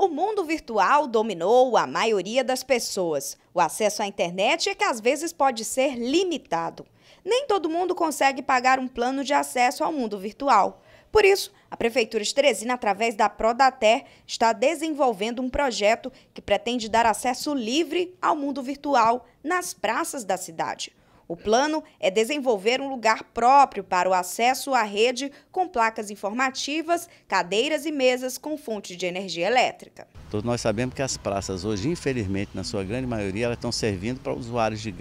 O mundo virtual dominou a maioria das pessoas. O acesso à internet é que às vezes pode ser limitado. Nem todo mundo consegue pagar um plano de acesso ao mundo virtual. Por isso, a Prefeitura de Teresina, através da Prodater, está desenvolvendo um projeto que pretende dar acesso livre ao mundo virtual nas praças da cidade. O plano é desenvolver um lugar próprio para o acesso à rede com placas informativas, cadeiras e mesas com fonte de energia elétrica. Todos nós sabemos que as praças hoje, infelizmente, na sua grande maioria, elas estão servindo para usuários de,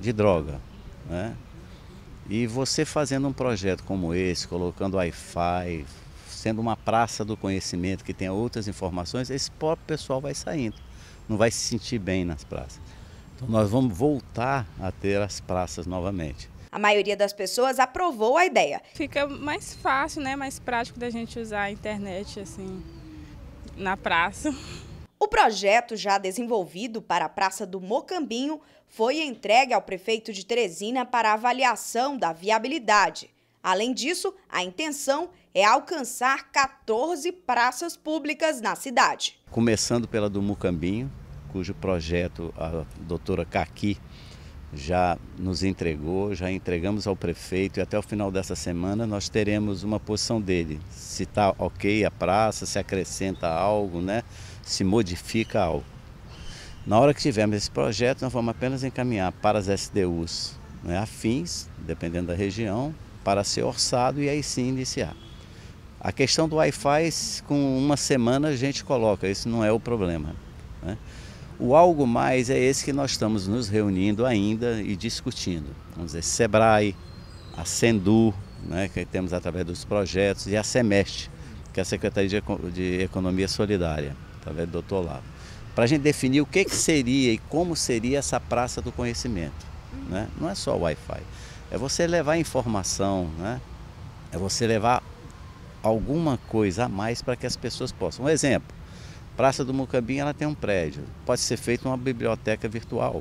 de droga. Né? E você fazendo um projeto como esse, colocando Wi-Fi, sendo uma praça do conhecimento que tenha outras informações, esse próprio pessoal vai saindo, não vai se sentir bem nas praças. Então nós vamos voltar a ter as praças novamente. A maioria das pessoas aprovou a ideia. Fica mais fácil, né, mais prático da gente usar a internet assim na praça. O projeto já desenvolvido para a Praça do Mocambinho foi entregue ao prefeito de Teresina para avaliação da viabilidade. Além disso, a intenção é alcançar 14 praças públicas na cidade. Começando pela do Mocambinho, cujo projeto a doutora Kaki já nos entregou, já entregamos ao prefeito e até o final dessa semana nós teremos uma posição dele. Se está ok a praça, se acrescenta algo, né? se modifica algo. Na hora que tivermos esse projeto, nós vamos apenas encaminhar para as SDUs né, afins, dependendo da região, para ser orçado e aí sim iniciar. A questão do Wi-Fi, com uma semana a gente coloca, isso não é o problema. Né? O algo mais é esse que nós estamos nos reunindo ainda e discutindo. Vamos dizer, SEBRAE, a SENDU, né, que temos através dos projetos, e a SEMEST, que é a Secretaria de Economia Solidária, através do Dr. Olavo. Para a gente definir o que, que seria e como seria essa praça do conhecimento. Né? Não é só o Wi-Fi. É você levar informação, né? é você levar alguma coisa a mais para que as pessoas possam. Um exemplo, Praça do Mucambim ela tem um prédio, pode ser feita uma biblioteca virtual.